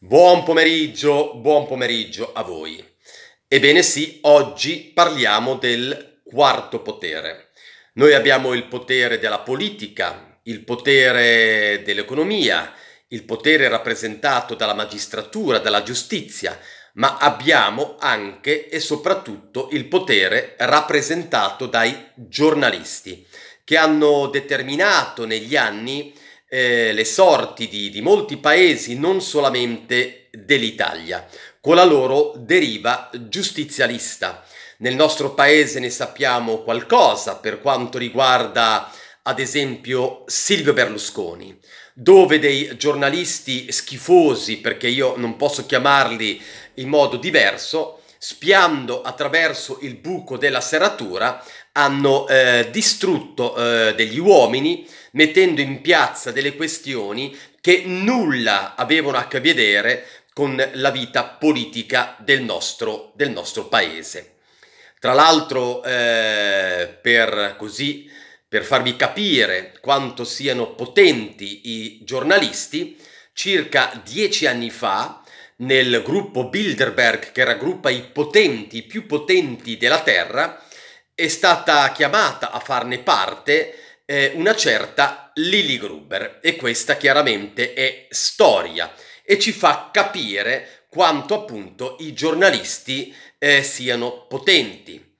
Buon pomeriggio, buon pomeriggio a voi. Ebbene sì, oggi parliamo del quarto potere. Noi abbiamo il potere della politica, il potere dell'economia, il potere rappresentato dalla magistratura, dalla giustizia, ma abbiamo anche e soprattutto il potere rappresentato dai giornalisti, che hanno determinato negli anni eh, le sorti di, di molti paesi, non solamente dell'Italia, con la loro deriva giustizialista. Nel nostro paese ne sappiamo qualcosa per quanto riguarda ad esempio Silvio Berlusconi, dove dei giornalisti schifosi, perché io non posso chiamarli in modo diverso, spiando attraverso il buco della serratura, hanno eh, distrutto eh, degli uomini mettendo in piazza delle questioni che nulla avevano a che vedere con la vita politica del nostro, del nostro paese. Tra l'altro, eh, per, così, per farvi capire quanto siano potenti i giornalisti, circa dieci anni fa, nel gruppo Bilderberg, che raggruppa i potenti, i più potenti della Terra, è stata chiamata a farne parte eh, una certa Lily Gruber e questa chiaramente è storia e ci fa capire quanto appunto i giornalisti eh, siano potenti.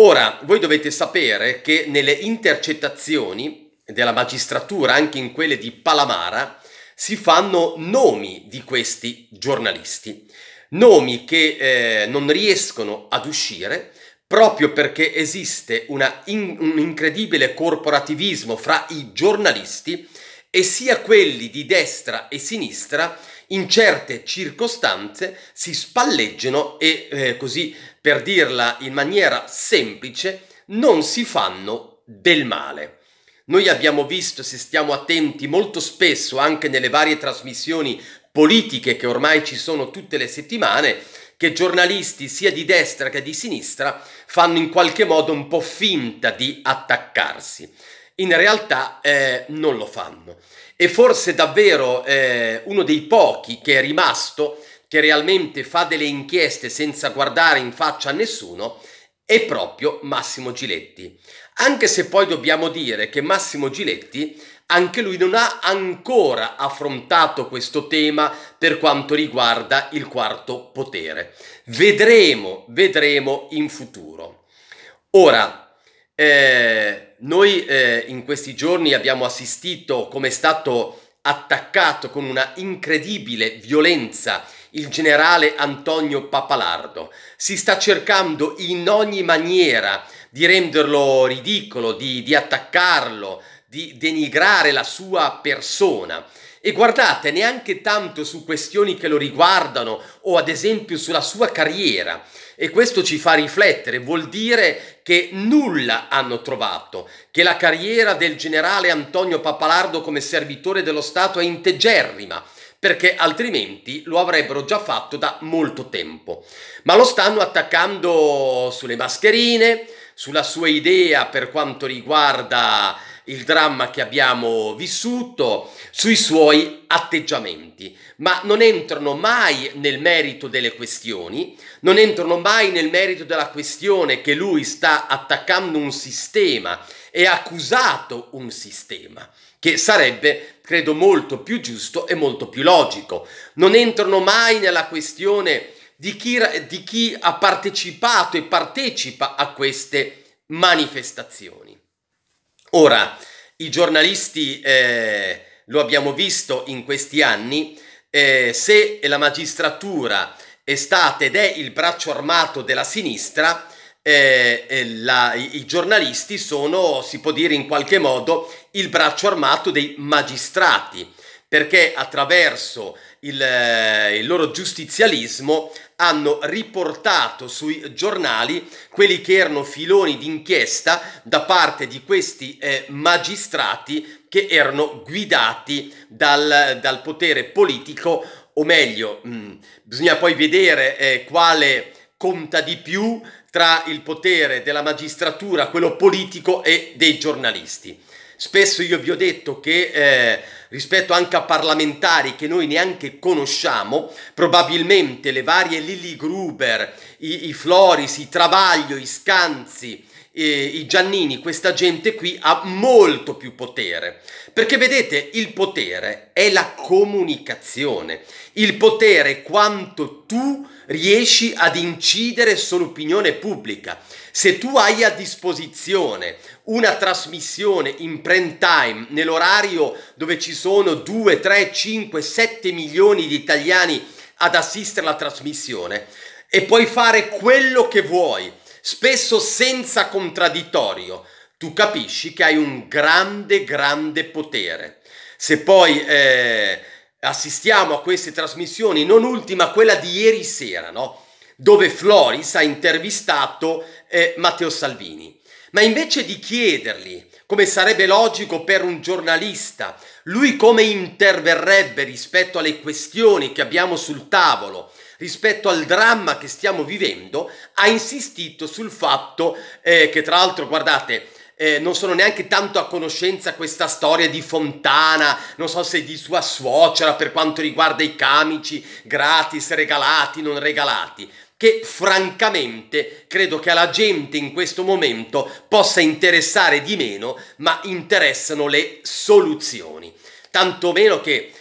Ora, voi dovete sapere che nelle intercettazioni della magistratura, anche in quelle di Palamara, si fanno nomi di questi giornalisti, nomi che eh, non riescono ad uscire proprio perché esiste in, un incredibile corporativismo fra i giornalisti e sia quelli di destra e sinistra in certe circostanze si spalleggiano e eh, così per dirla in maniera semplice non si fanno del male. Noi abbiamo visto, se stiamo attenti, molto spesso anche nelle varie trasmissioni politiche che ormai ci sono tutte le settimane, che giornalisti sia di destra che di sinistra fanno in qualche modo un po' finta di attaccarsi. In realtà eh, non lo fanno. E forse davvero eh, uno dei pochi che è rimasto, che realmente fa delle inchieste senza guardare in faccia a nessuno, è proprio Massimo Giletti. Anche se poi dobbiamo dire che Massimo Giletti anche lui non ha ancora affrontato questo tema per quanto riguarda il quarto potere. Vedremo, vedremo in futuro. Ora, eh, noi eh, in questi giorni abbiamo assistito come è stato attaccato con una incredibile violenza il generale Antonio Papalardo. Si sta cercando in ogni maniera di renderlo ridicolo, di, di attaccarlo, di denigrare la sua persona. E guardate, neanche tanto su questioni che lo riguardano o ad esempio sulla sua carriera. E questo ci fa riflettere, vuol dire che nulla hanno trovato, che la carriera del generale Antonio Papalardo come servitore dello Stato è integerrima, perché altrimenti lo avrebbero già fatto da molto tempo. Ma lo stanno attaccando sulle mascherine, sulla sua idea per quanto riguarda il dramma che abbiamo vissuto, sui suoi atteggiamenti, ma non entrano mai nel merito delle questioni, non entrano mai nel merito della questione che lui sta attaccando un sistema e accusato un sistema che sarebbe, credo, molto più giusto e molto più logico. Non entrano mai nella questione di chi, di chi ha partecipato e partecipa a queste manifestazioni. Ora, i giornalisti, eh, lo abbiamo visto in questi anni, eh, se la magistratura è stata ed è il braccio armato della sinistra, eh, eh la, i giornalisti sono, si può dire in qualche modo, il braccio armato dei magistrati, perché attraverso il, eh, il loro giustizialismo hanno riportato sui giornali quelli che erano filoni d'inchiesta da parte di questi eh, magistrati che erano guidati dal, dal potere politico, o meglio, mh, mm, bisogna poi vedere eh, quale conta di più tra il potere della magistratura, quello politico e dei giornalisti. Spesso io vi ho detto che eh, rispetto anche a parlamentari che noi neanche conosciamo, probabilmente le varie Lili Gruber, i, i Floris, i Travaglio, i Scanzi, eh, i Giannini, questa gente qui ha molto più potere. Perché vedete, il potere è la comunicazione. Il potere è quanto tu riesci ad incidere sull'opinione pubblica. Se tu hai a disposizione una trasmissione in prime time nell'orario dove ci sono 2, 3, 5, 7 milioni di italiani ad assistere alla trasmissione e puoi fare quello che vuoi, spesso senza contraddittorio, tu capisci che hai un grande, grande potere. Se poi eh, assistiamo a queste trasmissioni, non ultima quella di ieri sera, no? dove Floris ha intervistato eh, Matteo Salvini. Ma invece di chiedergli come sarebbe logico per un giornalista, lui come interverrebbe rispetto alle questioni che abbiamo sul tavolo, rispetto al dramma che stiamo vivendo, ha insistito sul fatto eh, che tra l'altro, guardate, eh, non sono neanche tanto a conoscenza questa storia di Fontana, non so se di sua suocera per quanto riguarda i camici gratis, regalati, non regalati, che francamente credo che alla gente in questo momento possa interessare di meno, ma interessano le soluzioni. Tantomeno che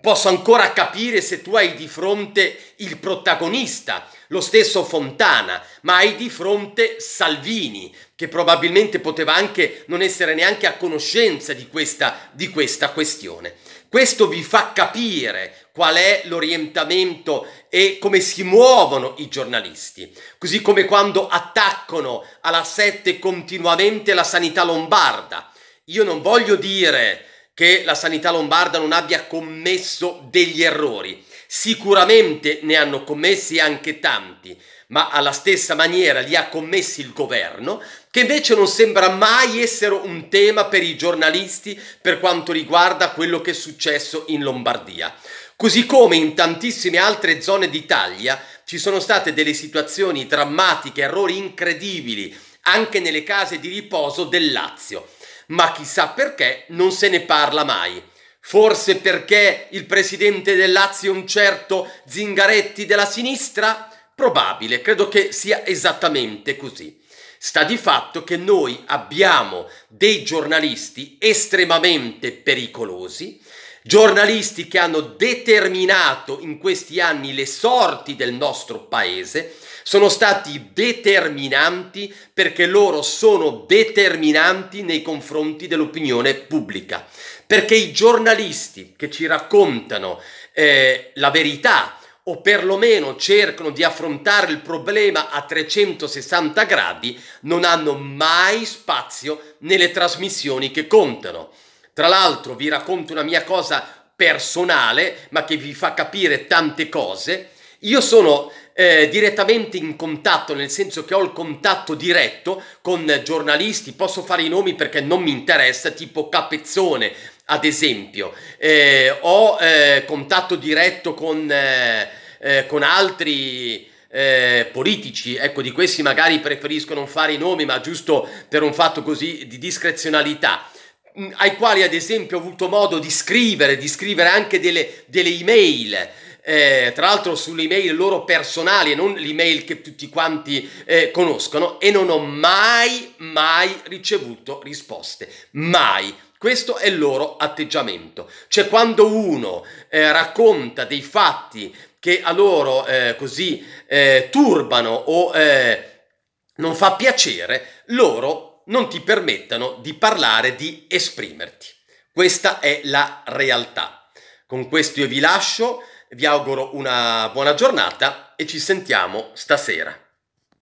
posso ancora capire se tu hai di fronte il protagonista, lo stesso Fontana, ma hai di fronte Salvini, che probabilmente poteva anche non essere neanche a conoscenza di questa, di questa questione. Questo vi fa capire qual è l'orientamento e come si muovono i giornalisti, così come quando attaccano alla sette continuamente la sanità lombarda. Io non voglio dire che la sanità lombarda non abbia commesso degli errori. Sicuramente ne hanno commessi anche tanti, ma alla stessa maniera li ha commessi il governo, che invece non sembra mai essere un tema per i giornalisti per quanto riguarda quello che è successo in Lombardia. Così come in tantissime altre zone d'Italia ci sono state delle situazioni drammatiche, errori incredibili, anche nelle case di riposo del Lazio ma chissà perché non se ne parla mai. Forse perché il presidente del Lazio è un certo Zingaretti della sinistra? Probabile, credo che sia esattamente così. Sta di fatto che noi abbiamo dei giornalisti estremamente pericolosi, giornalisti che hanno determinato in questi anni le sorti del nostro paese, sono stati determinanti perché loro sono determinanti nei confronti dell'opinione pubblica, perché i giornalisti che ci raccontano eh, la verità o perlomeno cercano di affrontare il problema a 360 gradi, non hanno mai spazio nelle trasmissioni che contano. Tra l'altro vi racconto una mia cosa personale, ma che vi fa capire tante cose io sono eh, direttamente in contatto, nel senso che ho il contatto diretto con giornalisti, posso fare i nomi perché non mi interessa, tipo Capezzone, ad esempio, eh, ho eh, contatto diretto con, eh, eh, con altri... Eh, politici, ecco di questi magari preferisco non fare i nomi, ma giusto per un fatto così di discrezionalità, ai quali ad esempio ho avuto modo di scrivere, di scrivere anche delle, delle email eh, tra l'altro sulle email loro personali e non l'email che tutti quanti eh, conoscono e non ho mai, mai ricevuto risposte. Mai. Questo è il loro atteggiamento. Cioè quando uno eh, racconta dei fatti che a loro eh, così eh, turbano o eh, non fa piacere, loro non ti permettono di parlare, di esprimerti. Questa è la realtà. Con questo io vi lascio vi auguro una buona giornata e ci sentiamo stasera.